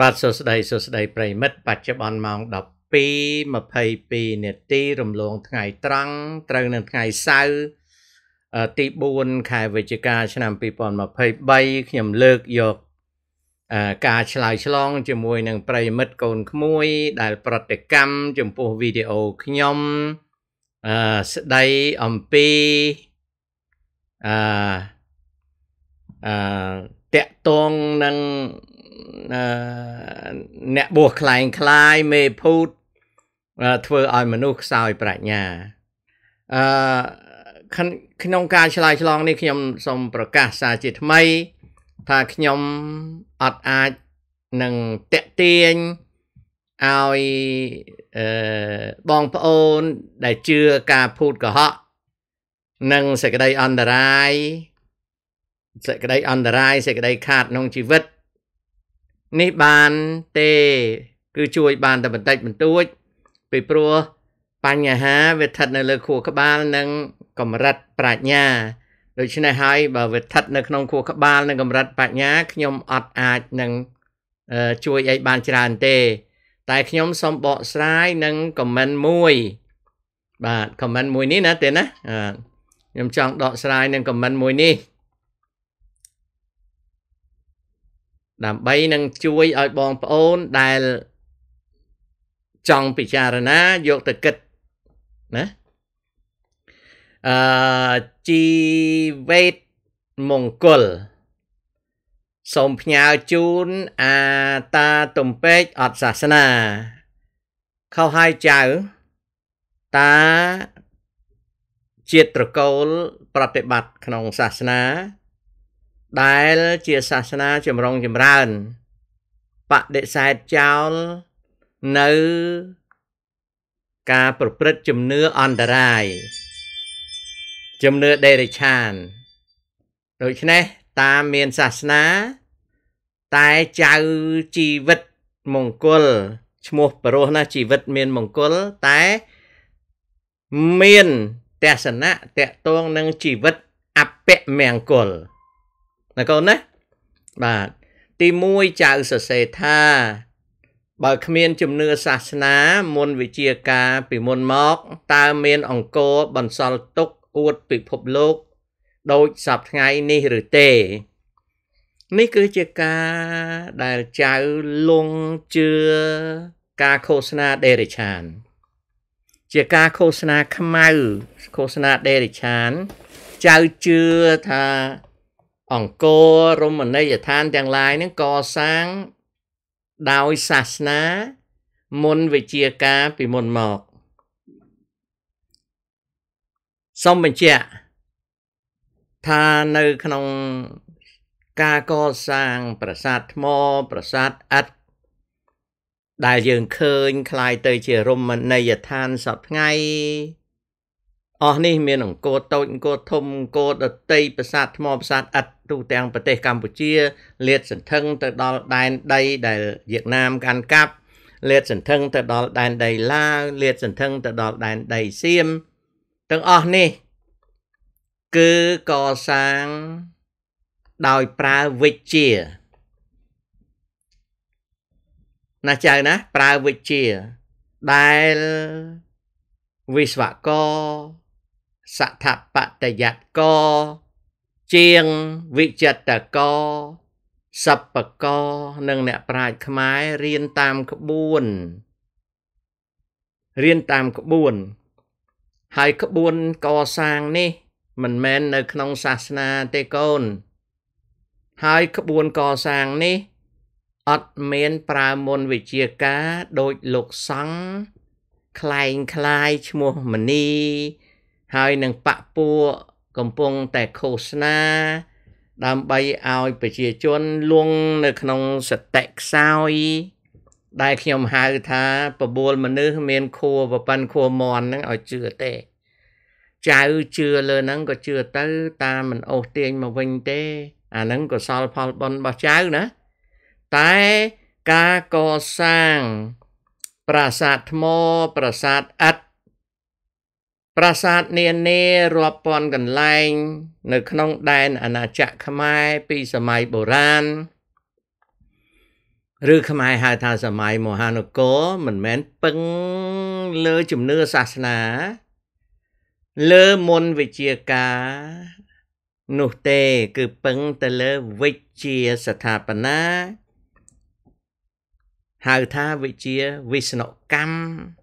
បាទសួស្តីសួស្តីប្រិមិត្តបច្ចុប្បន្នម៉ោង12:22នាទី រំលងថ្ងៃ ត្រង់ត្រូវនឹងថ្ងៃសៅរ៍ទី4ខែវិច្ឆិកាឆ្នាំ2023ខ្ញុំលើកយកការឆ្លើយឆ្លង ជាមួយនឹងប្រិមិត្តកូនក្មួយ ដែល ប្រតិកម្មចំពោះវីដេអូខ្ញុំអឺស្ដីអំពីអឺអឺតកតងនឹងអ្នកបួសខ្លែងខ្លាយមេភូតធ្វើឲ្យមនុស្សខ្សោយប្រាជ្ញាអឺក្នុងការឆ្លើយឆ្លងនេះខ្ញុំសូមប្រកាសសារជាថ្មី ថាខ្ញុំអត់អាចនឹងតាក់ទាញឲ្យអឺបងប្អូនដែលជឿការភូតកុហកនិងសេចក្តីអន្តរាយសេចក្តីអន្តរាយសេចក្តីខាតក្នុងជីវិតនេះបានទេ គឺជួយបានតែបន្តិចបន្តួច ពីព្រោះបញ្ហាវាស្ថិតនៅលើ ខួរក្បាលនិងកម្រិតប្រាជ្ញាដូច្នេះហើយបើវាស្ថិតនៅក្នុងខួរក្បាលនិងកម្រិតបញ្ញាខ្ញុំអត់អាចនឹងជួយអីបានច្រើនទេ តែខ្ញុំសូមបកស្រាយនឹងខមមិនមួយ បាទខមមិនមួយនេះណាទេណាខ្ញុំចង់ដកស្រាយនឹងខមមិនមួយនេះដើម្បីនឹងជួយឲ្យបងប្អូនដែលចង់ពិចារណាយកទៅគិតណាអឺជីវេតមង្គលសូមផ្ញើជូនអាតាទំពេកអត់សាសនាខោហើយចៅតា ជាតិត្រកូល ប្រតិបត្តិក្នុងសាសនាដែល ជាសាសនាចម្រុងចម្រើនបដិសេធចោលនៅ ការប្រព្រឹត្តជំនឿអន្តរាយជំនឿដេរិឆានដូច្នេះតាមមានសាសនា តែចៅជីវិតមង្គលឈ្មោះបរោះណាជីវិតមានមង្គលតែ មានទស្សនៈតកតងនឹងជីវិតអពមង្គលណាកូនណាបាទទី1ចៅសរសេរថា បើគ្មានជំនឿសាសនាមុនវិជាការពីមុនមក តើមានអង្គរបន្សល់ទុកអួតពិភពលោកដូចសពថ្ងៃនេះឬទេនេះគឺជាការដែលចៅលងជឿការឃោសនាដេរិឆានជាការឃោសនាខ្មៅឃោសនាដេរិឆាន ចៅជឿថាអង្គររមណីយដ្ឋានទាំងឡាយនឹងកសាងដោយសាសនា មុនវិជាការពីមុនមកសូមបញ្ជាក់ថានៅក្នុងការកសាងប្រាសាទថ្ម ប្រាសាទឥដ្ឋដែលយើងឃើញคล้ายទៅជារមណីយដ្ឋានសពថ្ងៃអស់នេះមានអង្គរតូចអង្គរធំអង្គរដតីប្រាសាទថ្មប្រាសាទឥដ្ឋទូទាំងប្រទេសកម្ពុជា លាត សន្ធឹងទៅដល់ដែនដីដែលវៀតណាមកាន់កាប់ លាត សន្ធឹងទៅដល់ដែនដីឡាវលាត សន្ធឹងទៅដល់ដែនដីសៀមទាំងអស់នេះ គឺកសាងដោយប្រើវិជ្ជាណាចៅណា ប្រើវិជ្ជាដែលវិស្វករសថបតយត្តកជាងវិចិត្រកសัพពកនិងអ្នកប្រាជ្ញខ្មែររៀនតាមក្បួនរៀនតាមក្បួន ហើយក្បួនកសាងនេះ មិនមែននៅក្នុងសាសនាទេកូន ហើយក្បួនកសាងនេះ អត់មានប្រើមុនវិជាការដូចលោកសង្ឃខ្លែងខ្លាយឈ្មោះមនីហើយនឹងបពពួកកំពុងតែឃោសនា ដើម្បីឲ្យប្រជាជនលងនៅក្នុងសតិខ្សោយដែលខ្ញុំហៅថាបបួលមនុស្សមានខួរប្រប៉ិនខួរមន់ហ្នឹងឲ្យជឿទេចៅជឿលើហ្នឹងក៏ជឿទៅ តាមិនអូសទាញមកវិញទេ អាហ្នឹងក៏សល់ផលបុណ្យរបស់ចៅណា តែការកសាង ប្រាសាទថ្មប្រាសាទឥដ្ឋប្រាសាទនានារាប់ពាន់កន្លែង នៅក្នុងដែនអាណាចក្រខ្មែរពីសម័យបុរាណឬខ្មែរហៅថាសម័យមហានគរមិនមែនពឹងលើជំនឿសាសនាលើមន្តវិជាការ នោះទេគឺពឹងទៅលើវិជាស្ថាបនាហៅថាវិជាវិស្ណុកម្ម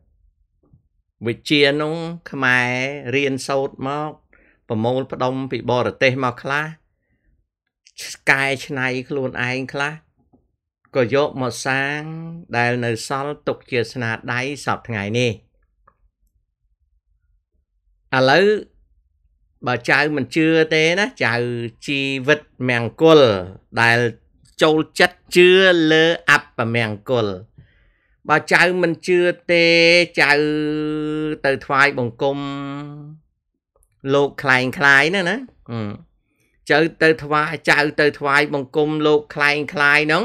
វិជានោះខ្មែររៀនសូត្រមកប្រមូល ផ្ដុំពីបរទេសមកខ្លះកែឆ្នៃខ្លួនឯងខ្លះក៏យកមកសាង ដែលនៅសល់ទុកជាស្នាដៃសពថ្ងៃនេះឥឡូវបើចៅមិនជឿទេណាចៅជីវិតមង្គលដែលចូលចិត្តជឿលើអបមង្គលបើចៅមិនជឿទេចៅ ទៅថ្វាយបង្គំលោកខ្លែងខ្លាយណាណាចៅ ទៅថ្វាយចៅទៅថ្វាយបង្គំលោកខ្លែងខ្លាយហ្នឹង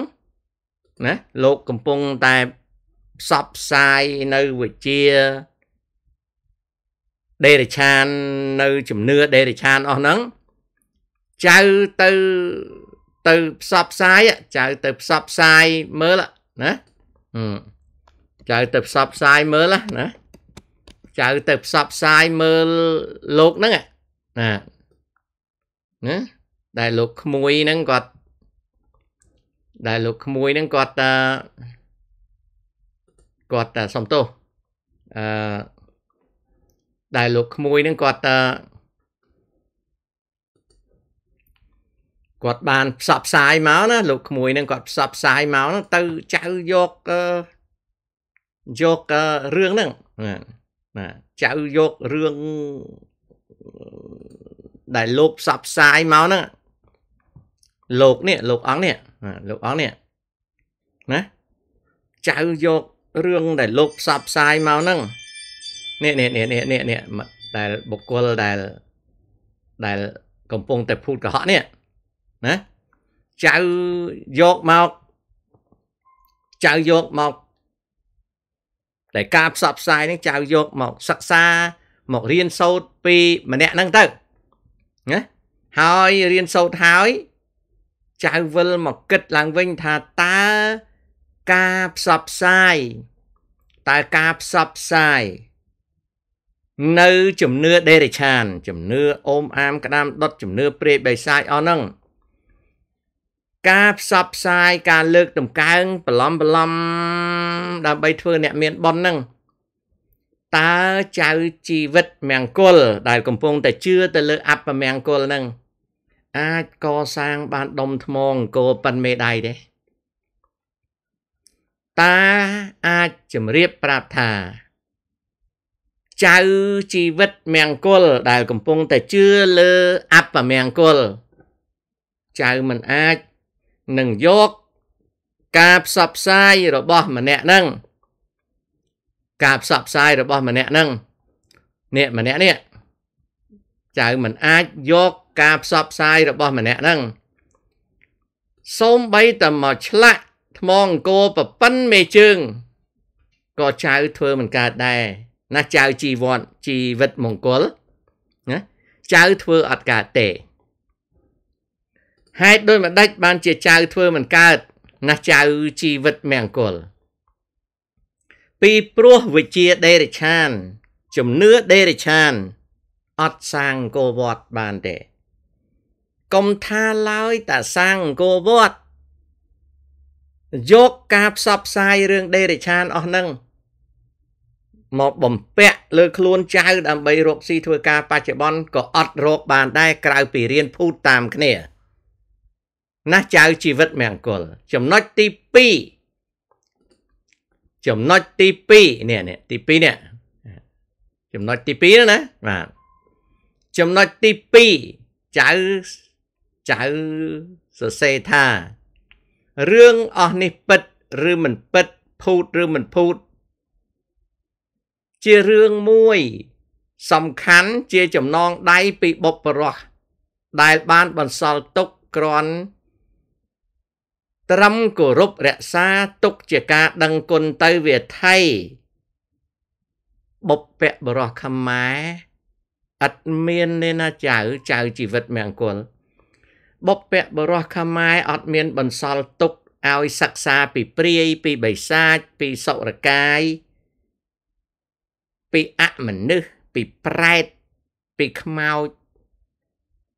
ណាលោកកំពុងតែផ្សព្វផ្សាយនៅវិជាដេរឆាន នៅជំនឿដេរឆានអស់ហ្នឹងចៅទៅទៅផ្សព្វផ្សាយចៅទៅផ្សព្វផ្សាយមើលណាចៅទៅផ្សព្វផ្សាយមើលណាចៅទៅផ្សព្វផ្សាយមើលលោកហ្នឹងណាណាដែលលោកក្មួយហ្នឹងគាត់ដែលលោកក្មួយហ្នឹងគាត់តាគាត់តាសំទោសអឺដែលលោកក្មួយហ្នឹងគាត់តាគាត់បានផ្សព្វផ្សាយមកណាលោកក្មួយហ្នឹងគាត់ផ្សព្វផ្សាយមកទៅចៅយកអឺយករឿងហ្នឹងបាទចៅយករឿងដែលលោកផ្សព្វផ្សាយមកហ្នឹងលោកនេះលោកអង្គនេះលោកអង្គនេះណាចៅយករឿងដែលលោកផ្សព្វផ្សាយមកហ្នឹងនេះនេះនេះនេះនេះដែលបុគ្គលដែលដែលកំពុងតែភូតកុហកនេះណាចៅយកមកចៅយកមកដែលការផ្សព្វផ្សាយនឹងចៅយក មកសិក្សាមករៀនសូត្រពីម្នាក់ហ្នឹងទៅណាហើយរៀនសូត្រហើយចៅវិលមកគិតឡើងវិញថាតើការផ្សព្វផ្សាយតើការផ្សព្វផ្សាយនៅជំនឿដេរិឆានជំនឿអូមអាមក្តាមដុតជំនឿព្រេតបេសាយអស់ហ្នឹងការផ្សព្វផ្សាយការលើកតម្កើងបន្លំបន្លំដើម្បីធ្វើអ្នកមានប៉ុនហ្នឹងតើចៅជីវិតមង្គលដែលកំពុងតែជឿទៅលើអពមង្គលហ្នឹងអាចកសាងបានដុំថ្មអង្គរប៉ិនមេដៃទេតាអាចជម្រាបប្រាប់ថា ចៅជីវិតមង្គលដែលកំពុងតែជឿលើអពមង្គលចៅមិនអាចនឹងយកការផ្សព្វផ្សាយរបស់ម្នាក់ហ្នឹងការផ្សព្វផ្សាយរបស់ ម្នាក់ហ្នឹងអ្នកម្នាក់នេះចៅមិនអាចយកការផ្សព្វផ្សាយរបស់ម្នាក់ហ្នឹងសូមបីតែមកឆ្លាក់ថ្មអង្គរប្រពន្ធមេជើងក៏ចៅធ្វើមិនកើតដែរណាចៅជីវ័នជីវិតមង្គលណាចៅធ្វើ អត់កើតទេហេតុដោយម្ដេចបានជាចៅធ្វើមិនកើតណាស់ចៅជីវិតមង្គលពីព្រោះវិជាដេរិឆានជំនឿដេរិឆានអត់សាងអង្គរវត្តបានទេកុំថាឡើយតាសាងអង្គរវត្តយកការផ្សព្វផ្សាយរឿងដេរិឆានអស់ហ្នឹងមកបំពាក់លើខ្លួនចៅដើម្បីរកស៊ីធ្វើការបច្ចុប្បន្នក៏អត់រកបានដែរក្រៅពីរៀនភូតតាមគ្នាណាស់ចៅជីវិតមង្គលចំណុចទី2ចំណុចទី2នេះនេះទី2នេះចំណុចទី2ណាបាទចំណុចទី2ចៅចៅសរសេរថារឿងអស់នេះពិត ឬមិនពិតភូតឬមិនភូត ជារឿងមួយ សំខាន់ជាចំណងដៃពីបុព្វបុរសដែលបានបន្សល់ទុកក្រន់ត្រឹមគោរពរក្សាទុកជាការ ដឹងគុណទៅវាថៃបុព្វបរោះខ្មែរឥតមានទេណាចៅចៅជីវិតមង្គលបុព្វបរោះខ្មែរអត់មាន បន្សល់ទុកឲ្យសិក្សាពីព្រាយពីបិសាចពីសុរកាយពីអមនុស្សពីប្រែតពីខ្មោច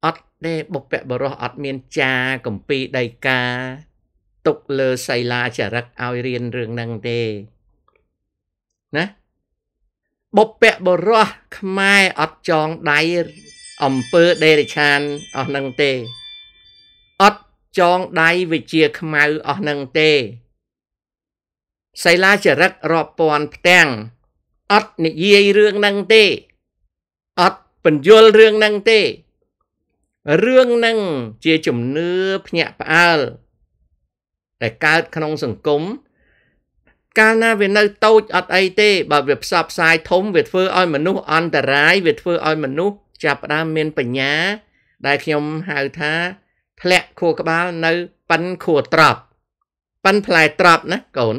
អត់ទេបុព្វបរោះអត់មានចាកំពីដីកាទុកលើសីលាចរិកឲ្យរៀនរឿងហ្នឹងទេណាបុព្វបុរសខ្មែរអត់ចងដៃអំពើដេរិឆានអស់ហ្នឹងទេអត់ចងដៃវិជាខ្មៅអស់ហ្នឹងទេសីលាចរិករាប់ពាន់ផ្ទាំងអត់និយាយរឿងហ្នឹងទេអត់បញ្យលរឿងហ្នឹងទេរឿងហ្នឹងជាជំនឿភ្ញាក់ផ្អើលដែលកើតក្នុងសង្គមកាលណាវានៅតូចអត់អីទេបើវាផ្សព្វផ្សាយធំវាធ្វើឲ្យមនុស្សអន្តរាយវាធ្វើឲ្យមនុស្សចាប់ផ្ដើមមានបញ្ញា ដែលខ្ញុំហៅថាធ្លាក់ខួរក្បាលនៅប៉ិនខួរត្រប់ប៉ិនផ្លែត្រប់ណាកូន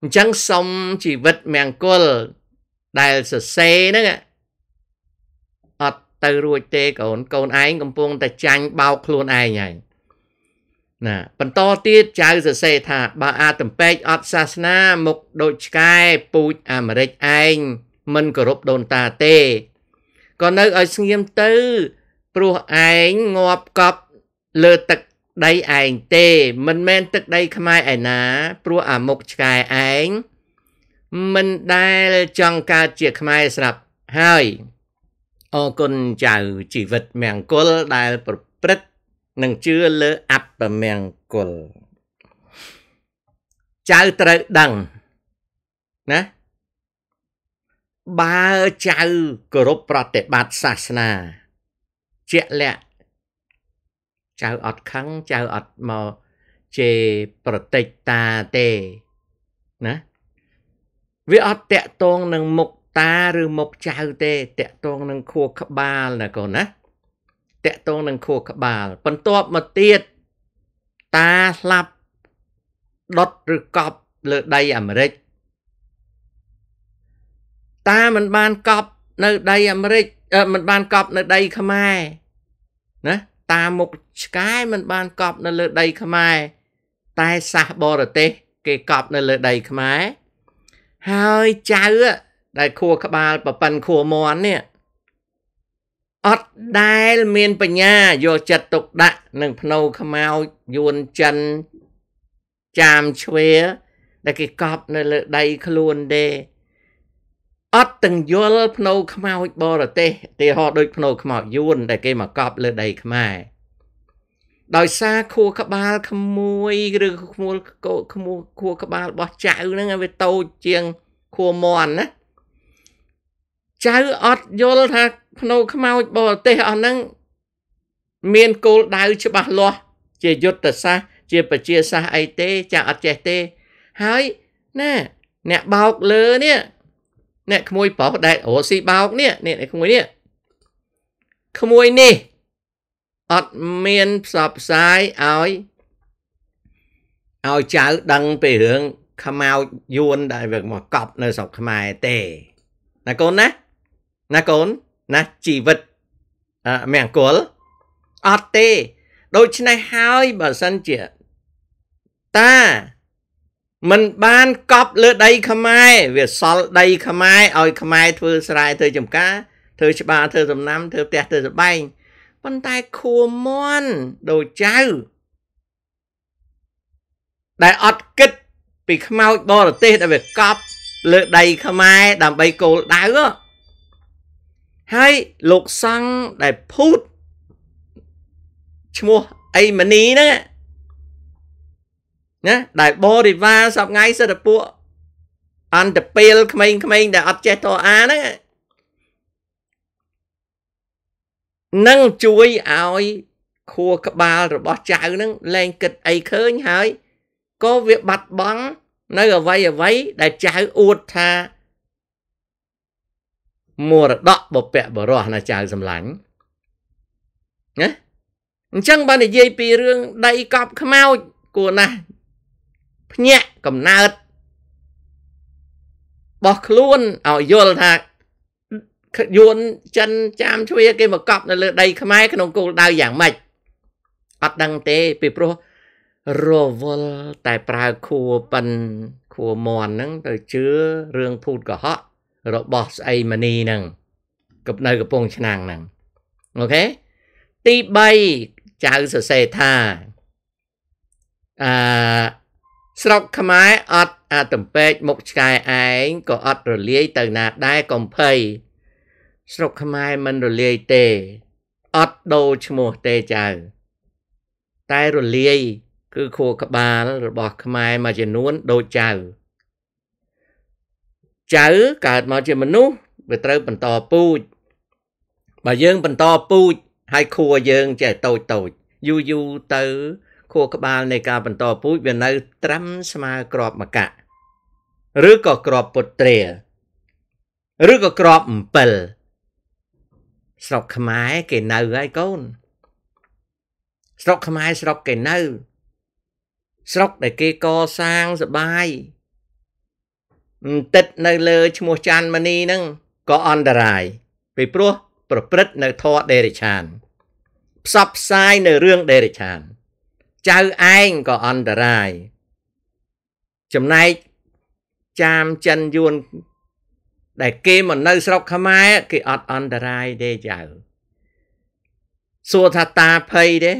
អញ្ចឹងសុំជីវិតមង្គលដែលសរសេរហ្នឹងអត់ទៅរួចទេកូនកូនឯងកំពុងតែចាញ់បោកខ្លួនឯងហើយណាបន្តទៀតចៅសរសេរថាបើអាតំពេកអត់សាសនាមកដូចឆ្កែពូជអាមេរិកឯងមិនគោរពដូនតាទេក៏នៅឲ្យស្ងៀមទៅ ព្រោះឯងងាប់កប់ លើទឹកដីឯងទេ មិនមែនទឹកដីខ្មែរឯណា ព្រោះអាមុខឆ្កែឯងមិនដែលចង់កើតជាខ្មែរស្រាប់ហើយអរគុណចៅជីវិតមង្គលដែលប្រព្រឹត្តនិងជឿលើអត្តមង្គលចៅត្រូវដឹងណាបើចៅគោរពប្រតិបត្តិសាសនាជាក់លាក់ចៅអត់ខឹងចៅអត់មកជេរប្រតិចតាទេណាវាអត់តាក់តងនឹងមុខតាឬមុខចៅទេតាក់តងនឹងខួរក្បាលណាកូនណាតកតងនឹងខួរក្បាល បន្ទាប់មកទៀតតាស្លាប់ដុតឬកប់លើដីអាមេរិកតាមិនបានកប់នៅដីអាមេរិកមិនបានកប់នៅដីខ្មែរណាតាមុខឆ្កែមិនបានកប់នៅលើដីខ្មែរតែសះបរទេស គេកប់នៅលើដីខ្មែរ ហើយចៅដែលខួរក្បាលប្រប៉ិនខួរមន់នេះអត់ដែលមាន បញ្ញាយកចិត្តទុកដាក់នឹងភ្នៅខ្មោចយួនចិនចាមឆ្វេដែលគេកប់នៅលើដៃខ្លួនទេអត់ទាំងយល់ភ្នៅខ្មោចបរទេសទីហោដូចភ្នៅខ្មោចយួន ដែលគេមកកប់លើដៃខ្មែរដោយសារខួរក្បាលក្មួយឬខ្មួលខ្មួខួរក្បាលរបស់ចៅហ្នឹងវាតូចជាងខួរមន់ណាចៅអត់យល់ថាភ្នូខ្មោចបរទេសអស់ហ្នឹងមានគោលដៅច្បាស់លាស់ ជាយុទ្ធសាស្ត្រជាបជាសាស្ត្រអីទេចាអត់ចេះទេ ហើយណាអ្នកបោកលើនេះអ្នកក្មួយប្រុសដែលរស់ស៊ីបោកនេះនេះក្មួយនេះក្មួយនេះអត់មានផ្សព្វផ្សាយឲ្យឲ្យចៅដឹងពីរឿងខ្មោចយួន ដែលវាមកកប់នៅស្រុកខ្មែរទេ ណាកូនណាណាកូនណាជីវិតមង្គលអត់ទេ ដូច្នេះហើយបើសិនជា តាมันបានកប់ លើដី ខ្មែរវាសល់ដី ខ្មែរឲ្យខ្មែរធ្វើស្រែធ្វើចំការធ្វើច្បារធ្វើសំណាំធ្វើផ្ទះធ្វើសបែងប៉ុន្តែខួមន់ដូចចៅដែលអត់គិត ពីខ្មោចបរទេសដែលវាកប់ លើដីខ្មែរដើម្បីគោលដៅហ្នឹងហើយលោកសង្ឃដែលភូតឈ្មោះអីមនីហ្នឹងណាដែលបរិវារសពថ្ងៃសិទ្ធិពួកអន្តពេលក្មេងៗដែលអត់ចេះតអាហ្នឹងនឹងជួយឲ្យខួរក្បាលរបស់ចៅហ្នឹងលែង គិតអីឃើញហើយក៏វាបាត់បង់នៅអវ័យអវ័យដែលចៅអួតថាមរតកបពៈបរោះណាចៅសម្លាញ់ណាអញ្ចឹងបើនិយាយពីរឿងដីកប់ខ្មោចគួរណាស់ភ្ញាក់កំណើតបោះខ្លួនឲ្យយល់ថាយួនចិនចាមជ្វាគេមកកប់នៅលើដីខ្មែរក្នុងគោលដៅយ៉ាងម៉េចអត់ដឹងទេពីព្រោះរវល់តែប្រើខួរប៉ិនខួរមន់ហ្នឹងទៅជឿរឿងភូតកុហករបស់ស្អីមនីហ្នឹងកັບនៅកំពង់ឆ្នាំងហ្នឹងអូខេទី3ចៅសរសេរថាអឺស្រុកខ្មែរអត់អាតំពេកមុខឆ្កែឯងក៏អត់រលាយទៅណាដែរកំភៃស្រុកខ្មែរមិនរលាយទេអត់ដូរឈ្មោះទេចៅតែរលាយ គឺខួរក្បាលរបស់ខ្មែរមួយចំនួនដូចចៅចៅកើតមកជាមនុស្សវាត្រូវបន្តពូជបើយើងបន្តពូជហើយខួរយើងចេះតូចតូចយូរយូរទៅ ខួរក្បាលនៃការបន្តពូជវានៅ ត្រាំស្មើក្របមកៈឬក៏ក្របពុត្រា ឬក៏ក្រប7ស្រុកខ្មែរគេនៅហើយកូន ស្រុកខ្មែរស្រុកគេនៅ ស្រុកដែលគេកសាងសបាយទឹកនៅលើឈ្មោះច័ន្ទមณีហ្នឹងក៏អន្តរាយពីព្រោះប្រព្រឹត្តនៅធរដេរិឆាន ផ្សព្វផ្សាយនៅរឿងដេរិឆាន ចៅឯងក៏អន្តរាយចំណែកចាមចិនយួនដែលគេមកនៅស្រុកខ្មែរគេអត់អន្តរាយទេចៅសួរថាតាភ័យទេ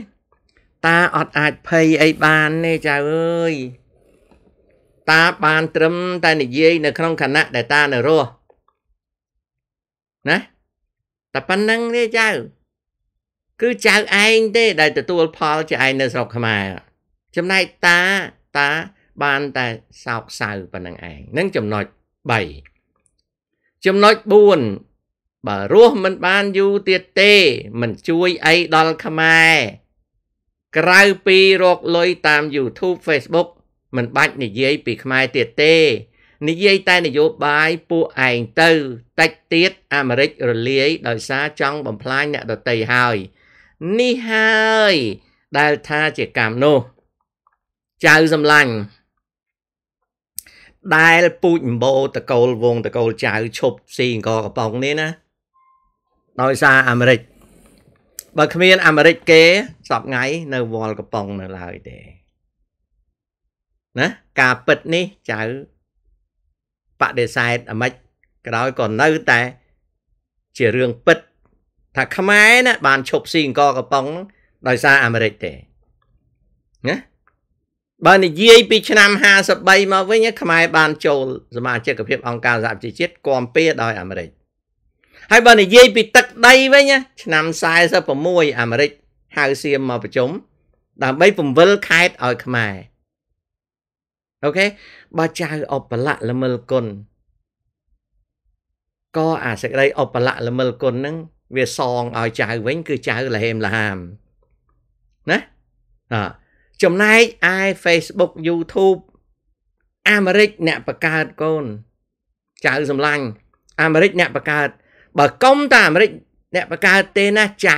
តាអត់អាចភ័យអីបានទេចៅអើយតាបានត្រឹមតែ និយាយនៅក្នុងខណៈដែលតានៅរស់ណាតែប៉ុណ្្នឹងទេចៅ គឺចៅឯងទេ ដែល ទទួល ផលចៅឯងនៅស្រុកខ្មែរចំណែកតាតាបានតែសោកសៅប៉ុណ្្នឹងឯងនឹងចំណុច3ចំណុច4បើរស់មិនបានយូរទៀតទេ មិនជួយអីដល់ខ្មែរ ក្រៅពីរកលុយតាម YouTube Facebook មិនបាច់និយាយ ពីខ្មែរទៀតទេនិយាយតែនយោបាយពួកឯងទៅតិចទៀតអាមេរិក រលាយ ដោយសារចង់បំផ្លាញអ្នកដតីហើយនេះហើយដែលថាជាកម្មនោះ ចៅសំឡាញ់ដែលពូជអម្បោតកូលវងតកូលចៅឈប់ស៊ីអង្គកំប៉ុងនេះណាដោយសារអាមេរិកបើគ្មាន អាមេរិកគេសពថ្ងៃ នៅវល់កំប៉ុងនៅឡើយទេណាការពិតនេះចៅបដិសេធអាម៉េចក៏ដោយក៏នៅតែជារឿងពិតថាខ្មែរណា បានឈប់ស៊ីអង្គកំប៉ុងដោយសារអាមេរិកទេណាបើនិយាយពីឆ្នាំ53មកវិញខ្មែរបានចូលសមាជិកភាពអង្គការសហប្រជាជាតិគាំពៀដោយអាមេរិក ហើយបើនិយាយពីទឹកដីវិញឆ្នាំ46អាមេរិកហៅសៀមមកប្រជុំដើម្បីពង្វិលខេត្តឲ្យខ្មែរអូខេបើចៅអបលៈល្មិលគុណក៏អាសេចក្តីអបលៈល្មិលគុណហ្នឹងវាសងឲ្យចៅវិញ គឺចៅលហេមលហាមណាអចំណែកឯ Facebook YouTube អាមេរិកអ្នកបង្កើតកូនចៅសម្លាញ់អាមេរិកអ្នកបង្កើតបើកុំតាអាមេរិកអ្នកបង្កើតទេណាចៅ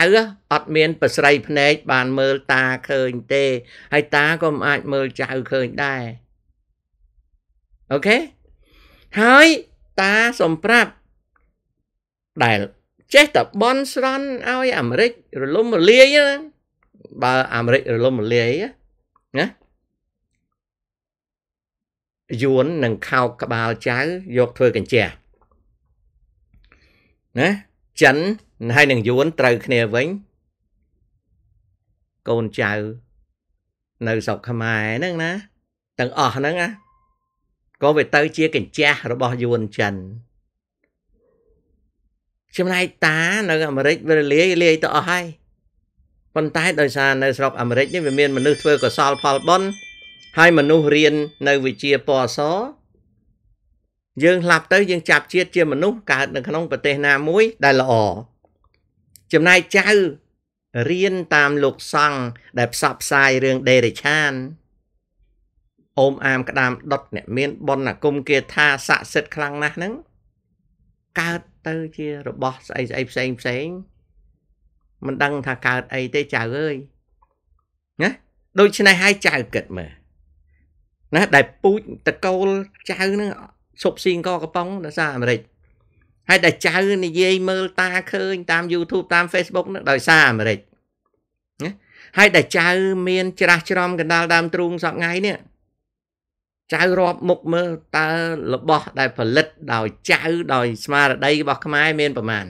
អត់មានប្រស្រីភ្នែកបានមើលតាឃើញទេហើយតាក៏មិនអាចមើលចៅឃើញដែរអូខេហើយតាសំប្រាប់ដែលចេះតែបនស្រន់ឲ្យអាមេរិក រលំរលាយណាបើអាមេរិករលំរលាយណាយួននឹងខោកក្បាលចៅយកធ្វើកញ្ជាណា ចិនហើយនឹងយួនត្រូវគ្នាវិញកូនចៅ នៅស្រុកខ្មែរហ្នឹងណាទាំងអស់ហ្នឹងណាក៏វាទៅជាកញ្ចះរបស់យួនចិនចំណែកតានៅអាមេរិកវាលាយលាយទៅអស់ហើយប៉ុន្តែដោយសារនៅស្រុកអាមេរិកនេះវាមានមនុស្សធ្វើកសលផលបុណ្យហើយមនុស្សរៀន នៅវិជាពណ៌សយើងស្លាប់ទៅយើងចាប់ជាតិជាមនុស្សកើតនៅក្នុងប្រទេសណាមួយដែលល្អចំណែកចៅរៀនតាមលោកសង្ឃដែលផ្សព្វផ្សាយរឿងដេរិឆានអូមអាមក្តាមដុតអ្នកមានបុណ្យអាគមគេថាស័ក្តិសិទ្ធខ្លាំងណាស់ហ្នឹងកើតទៅជារបស់ស្អីស្អីផ្សេងផ្សេងមិនដឹងថាកើតអីទេចៅអើយណាដូច្នេះហើយចៅគិតមើលណាដែលពូជតកូលចៅហ្នឹងឈប់ស៊ីកកប៉ុងដោយសារអាមេរិកហើយដែលចៅនិយាយមើលតាឃើញតាម YouTube តាម Facebook ហ្នឹងដោយសារអាមេរិកណាហើយដែលចៅមានច្រាស់ច្រំកណ្ដាលដើមទ្រូងសក់ថ្ងៃនេះចៅរាប់មុខមើលតើរបស់ដែលផលិតដោយចៅដោយស្មារតីរបស់ខ្មែរមានប្រមាណ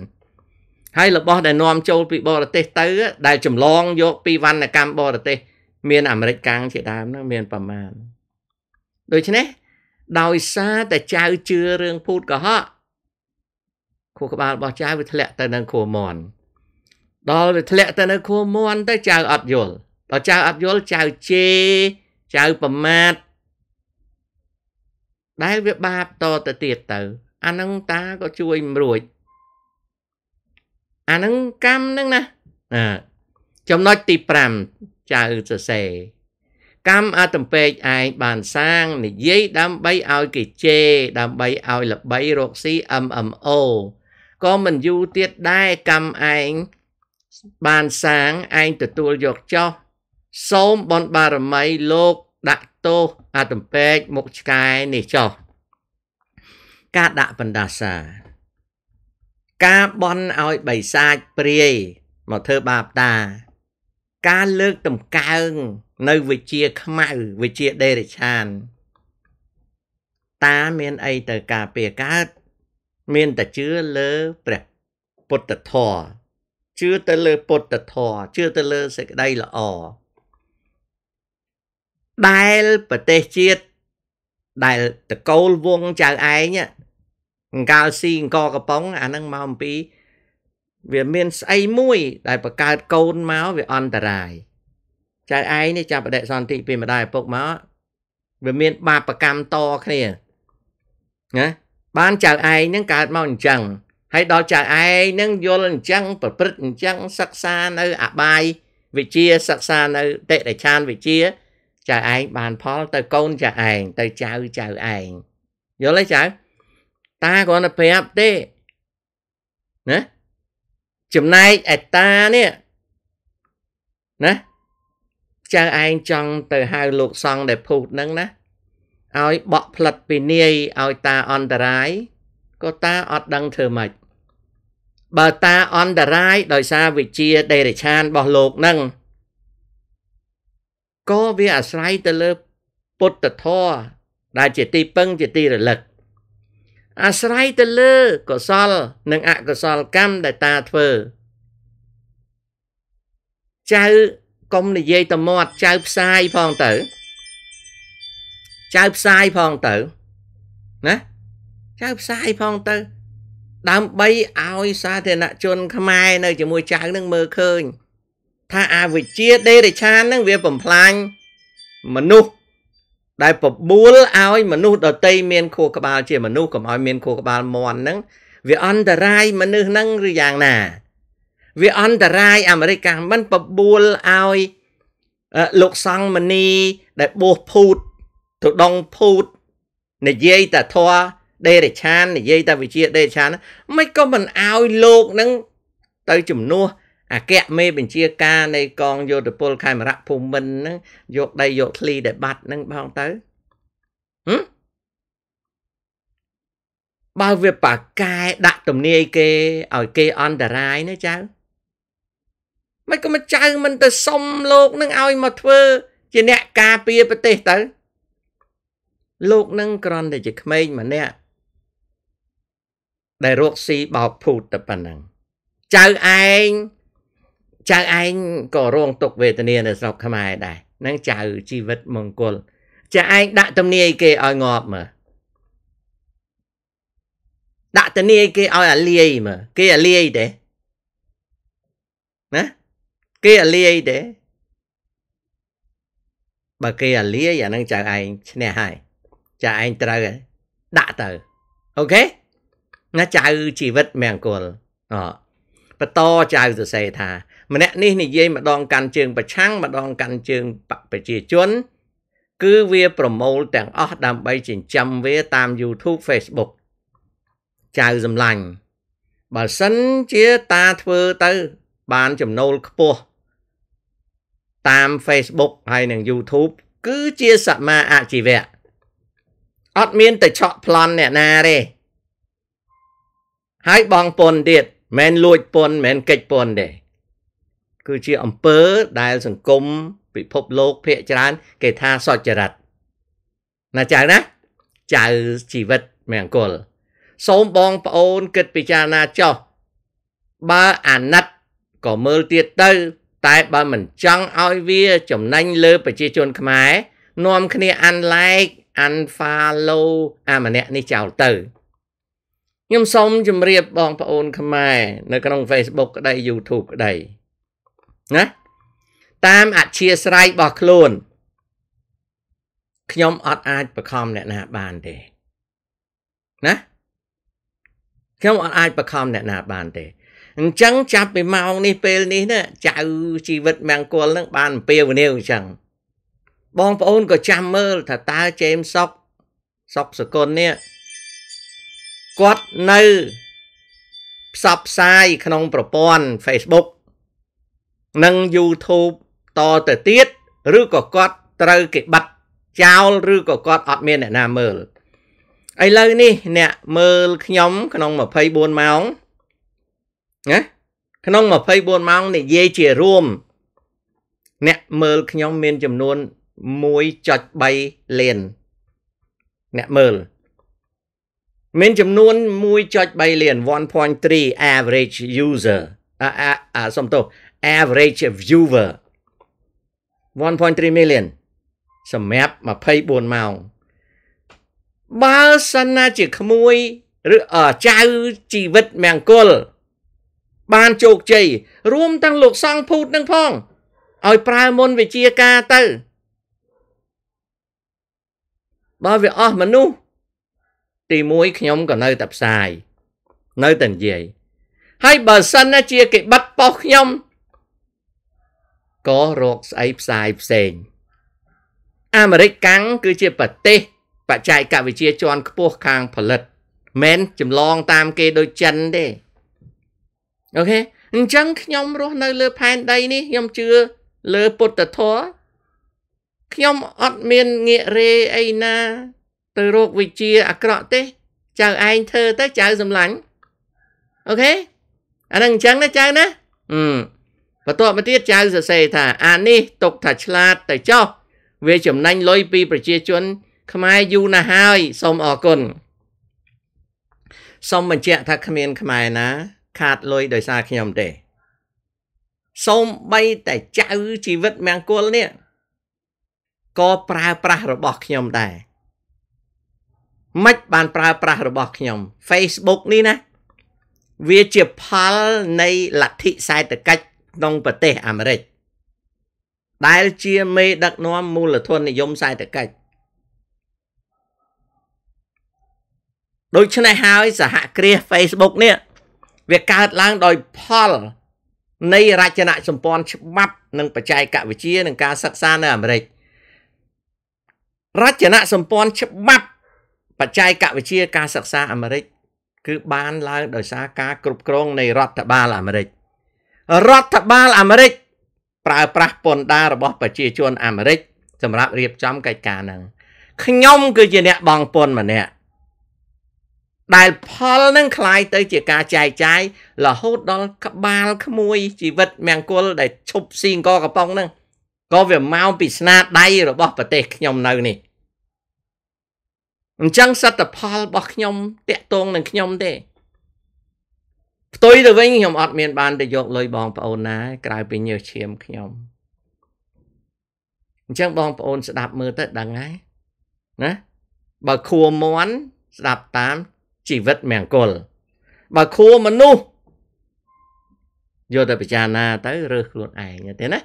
ហើយរបស់ដែលនាំចូលពីបរទេសទៅដែលចម្លងយកពីវណ្ណកម្មបរទេសមានអាមេរិកកាំងជាដើមនោះមានប្រមាណដូច្នេះដោយសារតែចៅជឿរឿងភូតកុហកខួរក្បាលរបស់ចៅវាធ្លាក់ទៅនឹងខួរមាន់ដល់វាធ្លាក់ទៅនៅខួរមាន់ទៅចៅអត់យល់ដល់ចៅអត់យល់ចៅជេរចៅប្រមាថដែលវាបាបតទៅទៀតទៅ អាហ្នឹងតាក៏ជួយមិនរួចអាហ្នឹងកម្មហ្នឹងណាចំណុចទី5ចៅសរសេរកម្មអាតំពេកឯងបានសាងនិយាយដើម្បីឲ្យគេជេរដើម្បីឲ្យល្បីរកស៊ី MMO ក៏មិនយូរទៀតដែរកម្មឯងបានសាងឯងទទួលយកចោះសូមបនបារមីលោកដាក់ទោសអាទំពេកមុខឆ្កែនេះចុះការដាក់បណ្ដាសា ការបន់ឲ្យបិសាចព្រាយមកធ្វើបាបតា ការលើកតម្កើងនៅវិជាខ្មៅវិជាដេរិឆាន តាមានអីទៅការពារកើតមានតែជឿលើព្រះពុទ្ធធម៌ជឿទៅលើ ពុទ្ធធម៌ជឿទៅលើសេចក្តីល្អដែលប្រទេសជាតិដែលតកូលវងចៅឯងអង្កាលស៊ីអង្គកំប៉ុងអាហ្នឹងមកអំពីវាមានស្អីមួយ ដែលបង្កើតកូនមកវាអន្តរាយចៅឯងនេះចាប់បដិសន្ធិពីម្ដាយឪពុកមកវាមានបាបកម្មតគ្នាណាបានចៅឯងហ្នឹងកើតមកអញ្ចឹងហើយដល់ចៅឯងហ្នឹងយល់អញ្ចឹងប្រព្រឹត្តអញ្ចឹងសិក្សានៅអបាយវិជាសិក្សានៅតេតិឆានវិជាចៅឯងបានផល ទៅកូនចៅឯងទៅចៅចៅឯងយល់ទេចៅ តាគ្រាន់តែប្រាប់ទេណាចំណែកឯតានេះណាចៅឯងចង់ទៅហៅលោកសង្ឃដែលភូតហ្នឹងណាឲ្យបក់ផ្លិតពីនាយឲ្យតាអន្តរាយក៏តាអត់ដឹងធ្វើម៉េចបើតាអន្តរាយ ដោយសារវិជា ដេរិឆានរបស់លោកហ្នឹងក៏វាអាស្រ័យទៅលើពុទ្ធធម៌ដែលជាទីពឹងជាទីរលឹកអាស្រ័យទៅលើកុសល និងអកុសលកម្មដែលតាធ្វើចៅកុំនិយាយតមាត់ចៅផ្សាយផងទៅ ចៅផ្សាយផងទៅណាចៅផ្សាយផងទៅ ដើម្បីឲ្យសាធារណជន ខ្មែរនៅជាមួយចៅនឹងមើលឃើញថាអវិជ្ជាដេរិឆាននឹងវាបំផ្លាញមនុស្សដែលបបួលឲ្យមនុស្សដតីមានខួរក្បាលជាមនុស្សកុំឲ្យមានខួរក្បាលមន់ហ្នឹងវាអន្តរាយមនុស្សហ្នឹងឬយ៉ាងណា វាអន្តរាយអាមេរិកមិនបបួលឲ្យលោកសង្ឃមនីដែលបោះភូតទៅដងភូតនិយាយតាធរដេរិឆាននិយាយតាវិជាដេរិឆានមិនក៏មិនឲ្យលោកនឹងទៅជំនួសអគ្គមេបញ្ជាការនៃកងយោធពលខេមរៈភូមិន្ទហ្នឹងយកដីយកធ្លីដែលបាត់ហ្នឹងផងទៅហឹមបើវាប៉ាកែដាក់ទំនាយគេឲ្យគេអន្តរាយណាចៅមិនក៏មិនចៅមិនទៅសុំលោកនឹងឲ្យមកធ្វើ ជាអ្នកការពារប្រទេសទៅលោកនឹងគ្រាន់តែជាក្មេងម្នាក់ដែលរកស៊ីបោកភូតតែប៉ុណ្ណឹងចៅឯងចៅឯងក៏រងទុកវេទនានៅស្រុកខ្មែរដែរនឹងចៅជីវិតមង្គលចៅឯងដាក់ទំនាយគេឲ្យងាប់មើលដាក់តនីគេឲ្យអាលាយមើលគេអាលាយទេណាគេអាលាយទេបើគេអាលាយអានឹងចៅឯងឈ្នះហើយចៅឯងត្រូវដាក់ទៅអូខេណាចៅជីវិតមង្គលអបន្តចៅសរសេរថាម្នាក់នេះនិយាយម្ដង កាន់ជើងប្រឆាំងម្ដងកាន់ជើងបកប្រជាជន គឺវា ប្រមូលទាំងអស់ដើម្បីចិញ្ចឹមវាតាម YouTube Facebook ចៅសម្លាញ់បើសិនជាតាធ្វើទៅបានចំណូលខ្ពស់តាម Facebook ហើយនិង YouTube គឺជាសមាអាជីវៈអត់មានតែឆក់ប្លន់អ្នកណាទេហើយបងពុនទៀតមិនលួចពុនមិនកិច្ចពុនទេគឺជាអំពើដែលសង្គមពិភពលោកភាគច្រើន គេថាសុចរិតណាចៅណាចៅជីវិតមង្គលសូមបងប្អូនគិតពិចារណាចោះបើអាណិតក៏មើលទៀតទៅ តែបើមិនចង់ឲ្យវា ចំណេញលើប្រជាជនខ្មែរនាំគ្នាអាន like អាន follow អាម្នាក់នេះចោលទៅខ្ញុំសូមជម្រាបបងប្អូនខ្មែរនៅក្នុង Facebook ក្តី YouTube ក្តីណាតាមអធិស្រ័យរបស់ខ្លួនខ្ញុំអត់អាចបខំអ្នកណាបានទេណាខ្ញុំអត់អាចបខំអ្នកណាបានទេអញ្ចឹងចាប់ពីម៉ោង នេះពេលនេះណាចៅជីវិតមង្គលនឹងបានអំពាវនាវអញ្ចឹងបងប្អូនក៏ចាំមើលថាតើជេមសុកសុកសកុននេះគាត់នៅផ្សព្វផ្សាយក្នុង ប្រព័ន្ធ Facebook និង YouTube តទៅទៀតឬក៏គាត់ត្រូវគេបិទចោលឬក៏គាត់អត់មាន អ្នកណាមើលឥឡូវនេះ អ្នក មើលខ្ញុំ ក្នុង24ម៉ោងណាក្នុង24ម៉ោងនិយាយជារួម អ្នកមើលខ្ញុំមានចំនួន1.3លានអ្នកមើលមាន ចំនួន1.3លាន1.3 average user អសំទោស average viewer 1.3 million សម្រាប់24ម៉ោង បើសិនណាជាក្មួយឬចៅជីវិតមង្គលបានជោគជ័យរួមទាំងលោកសង្ឃភូតនឹងផងឲ្យប្រើមុនវិជាការទៅ បើវាអស់មនុស្សទី1ខ្ញុំក៏នៅតែផ្សាយ នៅតែនិយាយហើយបើសិនណាជាគេបិទប៉ុសខ្ញុំក៏រកស្អីផ្សាយផ្សេងអាមេរិកកាំងគឺជាប្រទេស បច្ចេកវិទ្យាជាន់ខ្ពស់ខាងផលិតមិនចម្លងតាមគេដូចចិនទេអូខេអញ្ចឹងខ្ញុំរស់នៅ លើផែនដីនេះខ្ញុំជឿលើពុទ្ធធម៌ខ្ញុំអត់មានងាករេអីណា ទៅរកវិជាអាក្រក់ទេចៅឯងធ្វើទៅចៅសម្លាញ់អូខេអានឹងអញ្ចឹងណាចៅណាអឺបន្ទាប់មកទៀតចៅសរសេរថា អានេះຕົកថាឆ្លាតទៅចោះវាចំណេញលុយពី ប្រជាជន ខ្មែរយូរណាស់ហើយសូមអរគុណសូមបញ្ជាក់ថាគ្មានខ្មែរណា ខាតលុយដោយសារខ្ញុំទេ សូមបីតែចៅជីវិតមង្គលនេះក៏ប្រើប្រាស់របស់ខ្ញុំដែរមិនបានប្រើប្រាស់របស់ខ្ញុំ Facebook នេះណាវាជាផលនៃលទ្ធិសេដ្ឋកិច្ចក្នុងប្រទេសអាមេរិកដែលជាមេដឹកនាំមូលធននិយមសេដ្ឋកិច្ចដូច្នេះហើយសហគ្រាស Facebook នេះវាកើតឡើងដោយផលនៃរចនៈសម្ព័ន្ធច្បាប់និង បច្ចេកវិទ្យានិងការសិក្សានៅអាមេរិករចនៈសម្ព័ន្ធច្បាប់ បច្ចេកវិទ្យាការសិក្សាអាមេរិក គឺបានឡើងដោយសារការគ្រប់គ្រងនៃរដ្ឋបាលអាមេរិករដ្ឋបាលអាមេរិក ប្រើប្រាស់ពន្ធដាររបស់ប្រជាជនអាមេរិក សម្រាប់រៀបចំកិច្ចការហ្នឹងខ្ញុំគឺជាអ្នកបងពន្ធម្នាក់ដែលផលនឹងคล้ายទៅជាការចែកចាយរហូតដល់ក្បាលក្មួយជីវិតមង្គលដែលឈប់ស៊ីអង្គកំប៉ុងហ្នឹងក៏វាមកពីស្នាដៃរបស់ប្រទេសខ្ញុំនៅនេះអញ្ចឹងសតផលរបស់ខ្ញុំតាក់ទងនឹងខ្ញុំទេផ្ទុយទៅវិញខ្ញុំអត់មាន បានទៅយកលុយបងប្អូនណាក្រៅពីញើសឈាមខ្ញុំអញ្ចឹងបងប្អូនស្ដាប់មើលទៅដឹងហើយណាបើខួមន់ស្ដាប់តាមជីវិតមង្គលបើខួមនុស្សយកទៅពិចារណាទៅរើសខ្លួនឯងទេណា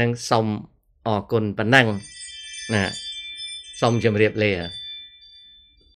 នឹងសុំអរគុណប៉ុណ្ណឹងណាសុំជម្រាបលា